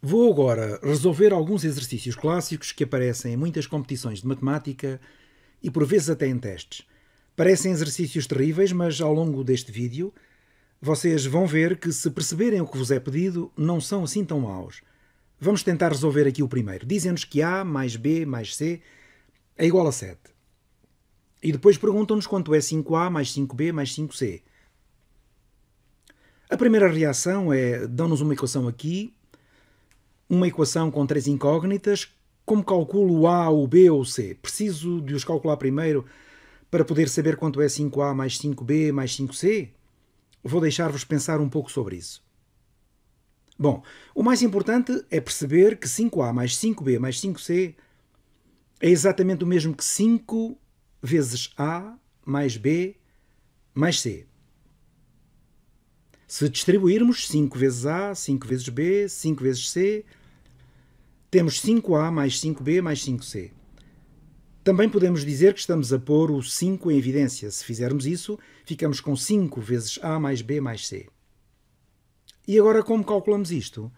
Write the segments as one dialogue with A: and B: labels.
A: Vou agora resolver alguns exercícios clássicos que aparecem em muitas competições de matemática e por vezes até em testes. Parecem exercícios terríveis, mas ao longo deste vídeo vocês vão ver que, se perceberem o que vos é pedido, não são assim tão maus. Vamos tentar resolver aqui o primeiro. Dizem-nos que A mais B mais C é igual a 7. E depois perguntam-nos quanto é 5A mais 5B mais 5C. A primeira reação é: dão-nos uma equação aqui uma equação com três incógnitas, como calculo o A, o B ou o C? Preciso de os calcular primeiro para poder saber quanto é 5A mais 5B mais 5C? Vou deixar-vos pensar um pouco sobre isso. Bom, o mais importante é perceber que 5A mais 5B mais 5C é exatamente o mesmo que 5 vezes A mais B mais C. Se distribuirmos 5 vezes A, 5 vezes B, 5 vezes C, temos 5A mais 5B mais 5C. Também podemos dizer que estamos a pôr o 5 em evidência. Se fizermos isso, ficamos com 5 vezes A mais B mais C. E agora como calculamos isto?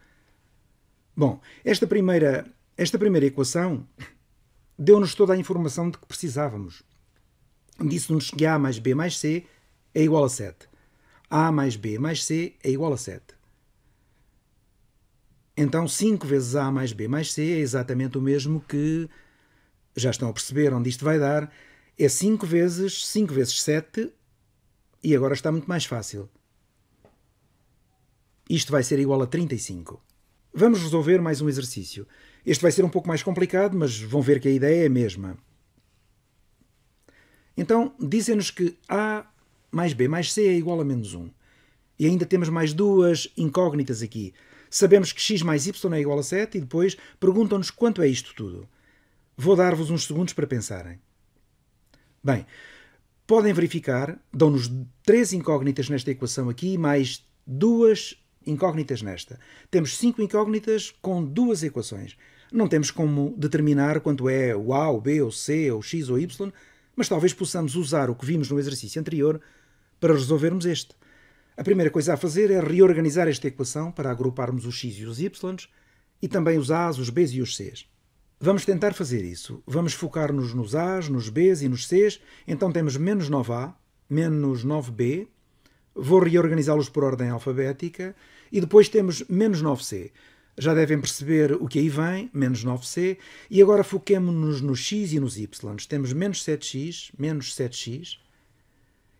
A: Bom, esta primeira, esta primeira equação deu-nos toda a informação de que precisávamos. Disse-nos que A mais B mais C é igual a 7. A mais B mais C é igual a 7. Então 5 vezes A mais B mais C é exatamente o mesmo que, já estão a perceber onde isto vai dar, é 5 vezes 5 vezes 7 e agora está muito mais fácil. Isto vai ser igual a 35. Vamos resolver mais um exercício. Este vai ser um pouco mais complicado, mas vão ver que a ideia é a mesma. Então, dizem-nos que A mais B mais C é igual a menos 1. E ainda temos mais duas incógnitas aqui. Sabemos que x mais y é igual a 7 e depois perguntam-nos quanto é isto tudo. Vou dar-vos uns segundos para pensarem. Bem, podem verificar, dão-nos três incógnitas nesta equação aqui, mais duas incógnitas nesta. Temos cinco incógnitas com duas equações. Não temos como determinar quanto é o A, o B, ou C, ou X ou Y, mas talvez possamos usar o que vimos no exercício anterior para resolvermos este. A primeira coisa a fazer é reorganizar esta equação para agruparmos os x e os y e também os a's, os b's e os c's. Vamos tentar fazer isso. Vamos focar-nos nos a's, nos b's e nos c's. Então temos menos 9a, menos 9b. Vou reorganizá-los por ordem alfabética. E depois temos menos 9c. Já devem perceber o que aí vem, menos 9c. E agora foquemos-nos nos x e nos y. Temos menos 7x, menos 7x.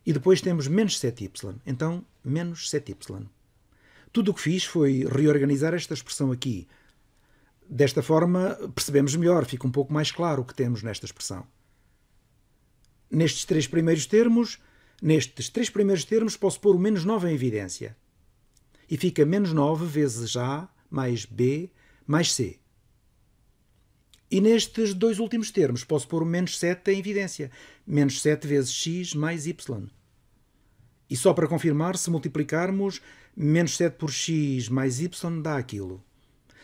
A: E depois temos menos 7y. Então, menos 7y. Tudo o que fiz foi reorganizar esta expressão aqui. Desta forma, percebemos melhor, fica um pouco mais claro o que temos nesta expressão. Nestes três primeiros termos, nestes três primeiros termos, posso pôr o menos 9 em evidência. E fica menos 9 vezes A mais B mais C. E nestes dois últimos termos posso pôr o menos 7 em evidência. Menos 7 vezes x mais y. E só para confirmar, se multiplicarmos menos 7 por x mais y dá aquilo.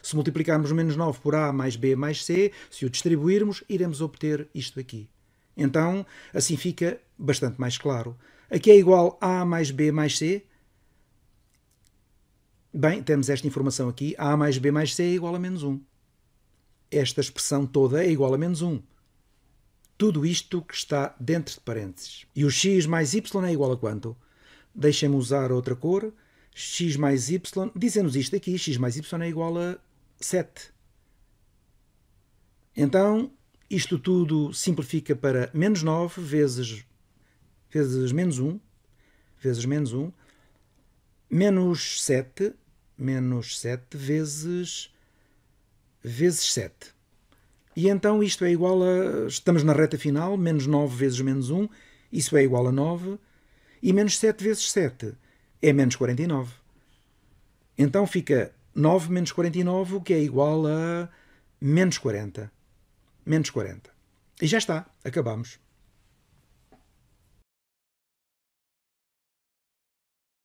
A: Se multiplicarmos menos 9 por a mais b mais c, se o distribuirmos, iremos obter isto aqui. Então, assim fica bastante mais claro. Aqui é igual a mais b mais c. Bem, temos esta informação aqui. a mais b mais c é igual a menos 1 esta expressão toda é igual a menos 1. Tudo isto que está dentro de parênteses. E o x mais y é igual a quanto? Deixem-me usar outra cor. x mais y, dizem isto aqui, x mais y é igual a 7. Então, isto tudo simplifica para menos 9 vezes, vezes menos 1, vezes menos 1, menos 7, menos 7 vezes vezes 7. E então isto é igual a. Estamos na reta final, menos 9 vezes menos 1, isso é igual a 9. E menos 7 vezes 7 é menos 49. Então fica 9 menos 49, o que é igual a menos 40. Menos 40. E já está, acabamos.